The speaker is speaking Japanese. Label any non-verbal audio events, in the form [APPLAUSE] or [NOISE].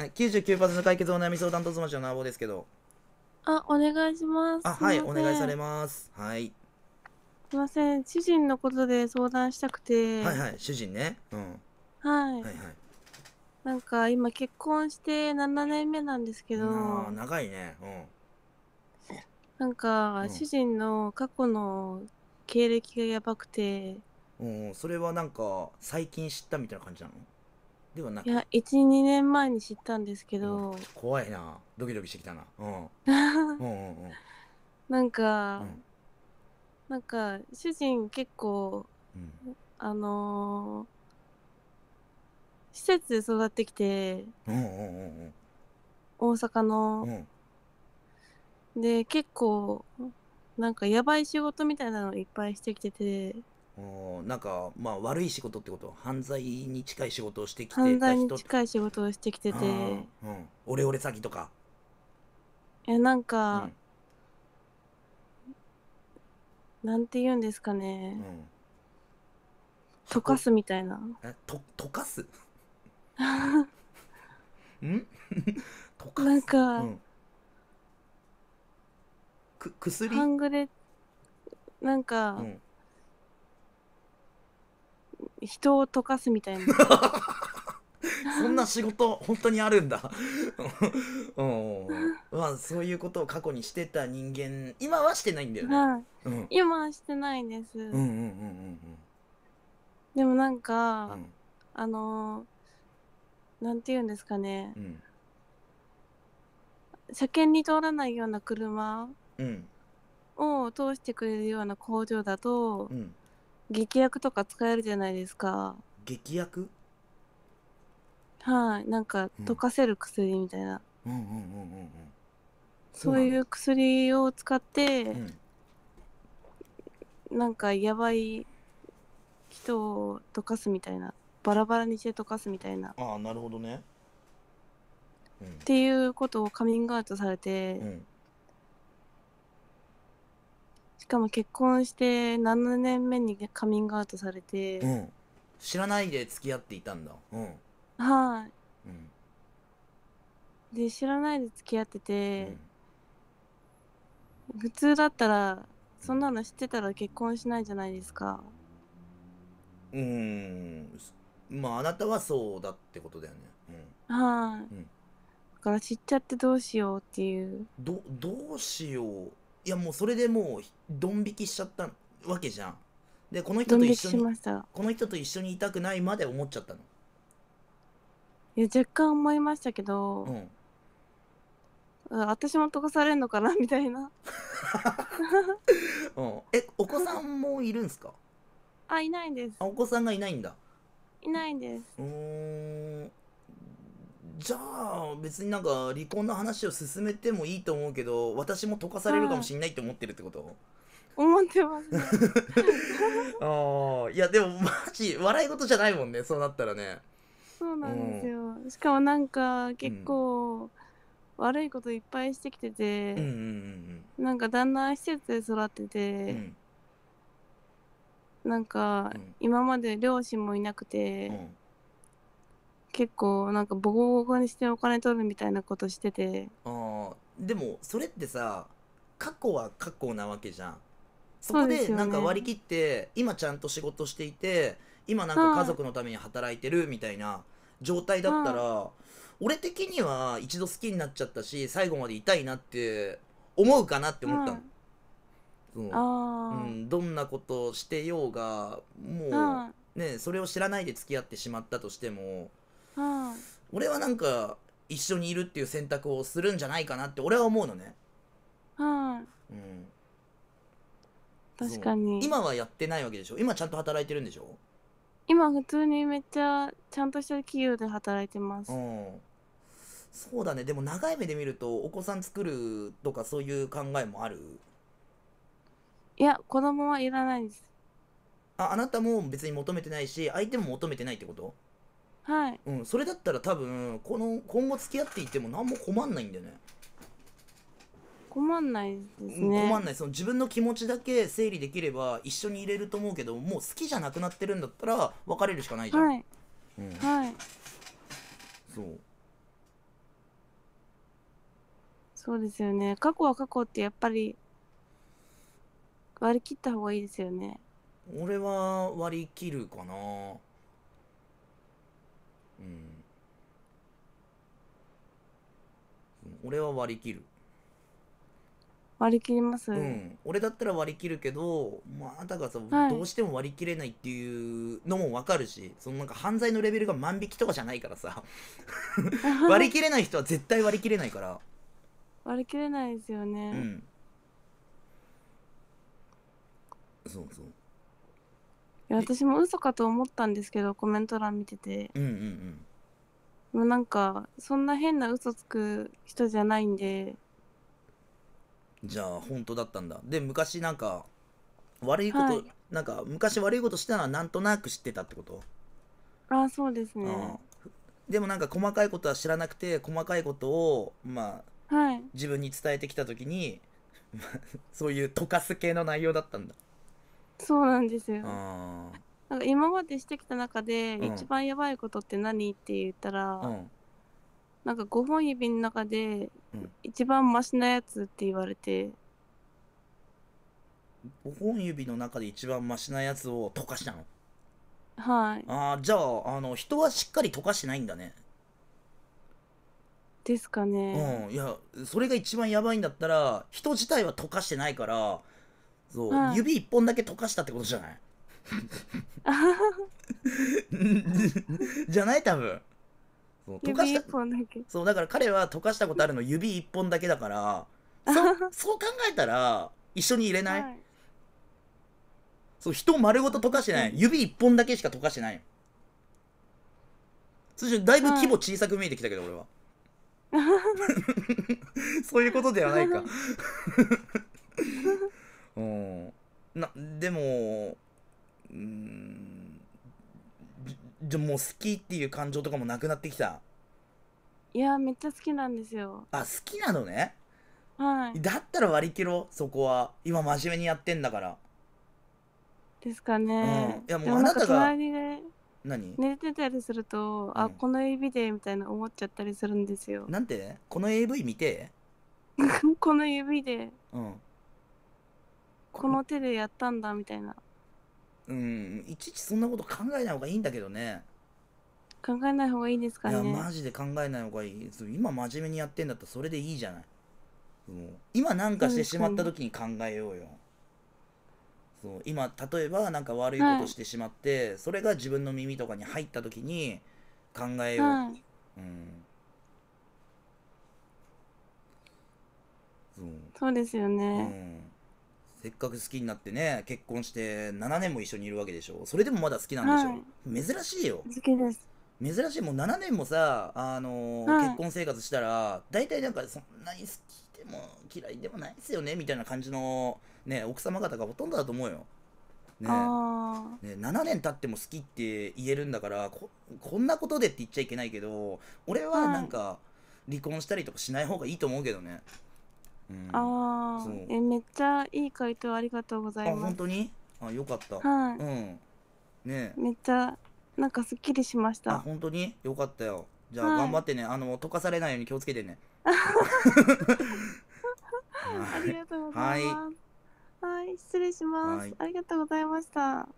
はい、9発の解決お悩み相談とつましのなぼですけど。あ、お願いします。あ、はい、お願いされます。はい。すいません。主人のことで相談したくて。はいはい、主人ね。うん。はい。はいはい。なんか今結婚して7年目なんですけど、あ長いね。うなんか主人の過去の経歴がやばくて、ん。うん、それはなんか、最近知ったみたいな感じなのではなくいや12年前に知ったんですけど、うん、怖いなドキドキしてきたな、うん、[LAUGHS] うんうんうんなんか、うん、なんか主人結構、うん、あのー、施設で育ってきて、うんうんうん大阪の、で結構なんかやばい仕事みたいなのいっぱいしてきててなんか、まあ、悪い仕事ってこと犯罪に近い仕事をしてきてた人犯罪に近い仕事をしてきてて、うんオレオレ詐欺とか、えなんうかんなんて言うんですかうねん、溶かすみたいなえと溶かす [LAUGHS] ん [LAUGHS] 溶かなんすかうん、く薬半グレなんうかん人を溶かすみたいな [LAUGHS] そんな仕事本当にあるんだ、[LAUGHS] うんまあ、そういうことを過去にしてた人間今はしてないんだよね、はいうん、今はしてないです、うんうんうんうん、でもなんか、うん、あのー、なんて言うんですかね、うん、車検に通らないような車を通してくれるような工場だと、うん劇薬とか使えるじゃないですか劇薬はい、なんか溶かせる薬みたいな、そういう薬を使って、うなんなんかやばい人を溶かすみたいなバラバラにして溶かすみたいなああなるほどねうんていうことをカミングアウトされて、うんしかも結婚して7年目にカミングアウトされて、うん、知らないで付き合っていたんだうんうんはいで知らないで付き合ってうてん、普通だったらそんなの知ってたら結婚しないじゃないですかうーんまああなたはそうだってことだよねはい、うんだから知っちゃってどうしようっていうどどうしよういやもうそれでもうドン引きしちゃったわけじゃんでこの人と一緒にこの人と一緒にいたくないまで思っちゃったのいや若干思いましたけど、うん、私も飛かされるのかなみたいな、[LAUGHS] うん、えお子さんもいるんですかあいないんですあお子さんがいないんだいないんですうんじゃあ別になんか離婚の話を進めてもいいと思うけど私も溶かされるかもしれないって思ってるってこと、思ってます、[LAUGHS] ああいやでもマジ笑い事じゃないもんねそうなったらねそうなんですよ、しかもなんか結構悪いこといっぱいしてきててうん、なんか旦那施設で育ってうんて、なんか今まで両親もいなくて、うん結構なんかボコボコにしてお金取るみたいなことしててあでもそれってさ過去は過去なわけじゃんそこでなんか割り切って、ね、今ちゃんと仕事していて今なんか家族のために働いてるみたいな状態だったら俺的には一度好きになっちゃったし最後までいたいなって思うかなって思ったの。うんうん、どんなことしてようがもうねそれを知らないで付き合ってしまったとしても俺はなんか一緒にいるっていう選択をするんじゃないかなって俺は思うのね。はい、うん。確かに。今はやってないわけでしょ今ちゃんと働いてるんでしょ今普通にめっちゃちゃんとした企業で働いてます。うん。そうだね。でも長い目で見るとお子さん作るとかそういう考えもあるいや、子供はいらないです。あ、あなたも別に求めてないし、相手も求めてないってことはい、うん、それだったら多分この今後付き合っていても何も困んないんだよね困んないですね困んないその自分の気持ちだけ整理できれば一緒にいれると思うけどもう好きじゃなくなってるんだったら別れるしかないじゃんはい、うん、はいそうそうですよね過去は過去ってやっぱり割り切った方がいいですよね俺は割り切るかな俺は割り切る割り切ります、うん、俺だったら割り切るけど、まああなたがさ、はいどうしても割り切れないっていうのもわかるしそのなんか犯罪のレベルが万引きとかじゃないからさ [LAUGHS] 割り切れない人は絶対割り切れないから、割り切れないですようね、ん、そうそういや私も嘘かと思ったんですけどコメント欄見ててうんうんうんもうなんかそんな変な嘘つく人じゃないんでじゃあ本当だったんだで昔なんか悪いこと、はい、なんか昔悪いことしたのはなんとなく知ってたってことああそうですねでもなんか細かいことは知らなくて細かいことをまあ、はい、自分に伝えてきた時に [LAUGHS] そういう溶かす系の内容だったんだそうなんですよああなんか今までしてきた中で一番やばいことって何って言ったら、うんなんか5本指の中で一番マシなやつって言われて5本指の中で一番マシなやつを溶かしたのはいああじゃああの人はしっかり溶かしてないんだねですかね、うんいやそれが一番やばいんだったら人自体は溶かしてないからそう、はい指一本だけ溶かしたってことじゃない [LAUGHS] じゃない多分そう溶かし本だけそうだから彼は溶かしたことあるの指一本だけだからそ [LAUGHS] そう考えたら一緒に入れない、はいそう人丸ごと溶かしてない指一本だけしか溶かしてない通常だいぶ規模小さく見えてきたけど俺は [LAUGHS] そういうことではないかうんなでもうんじゃもう好きっていう感情とかもなくなってきたいやめっちゃ好きなんですよあ好きなのねはいだったら割り切ろうそこは今真面目にやってんだからですかね、うん、いやもうあなたが何寝てたりすると、あ、うん、この AV でみたいな思っちゃったりするんですよなんてこの AV 見て [LAUGHS] この指で、うん、この手でやったんだみたいなうん、いちいちそんなこと考えない方がいいんだけどね。考えない方がいいですかね。いや、マジで考えない方がいい。今真面目にやってんだったらそれでいいじゃない。今なんかしてしまった時に考えようよ。そう今例えば何か悪いことしてしまって、はい、それが自分の耳とかに入った時に考えよう、はい、うんそうですよね、うんせっかく好きになってね結婚して7年も一緒にいるわけでしょそれでもまだ好きなんでしょ、はい、珍しいよ好きです珍しいもう7年もさ、あのーはい、結婚生活したら大体なんかそんなに好きでも嫌いでもないですよねみたいな感じの、ね、奥様方がほとんどだと思うよ。ねね、7年経っても好きって言えるんだからここんなことでって言っちゃいけないけど俺はなんか離婚したりとかしない方がいいと思うけどね。はいうん、ああえめっちゃいい回答ありがとうございますあ本当にあよかったはい、うんねめっちゃなんかすっきりしましたあ本当によかったよじゃあ、はい、頑張ってねあの溶かされないように気をつけてね [LAUGHS] ありがとうございますはい、はい、失礼します、ありがとうございました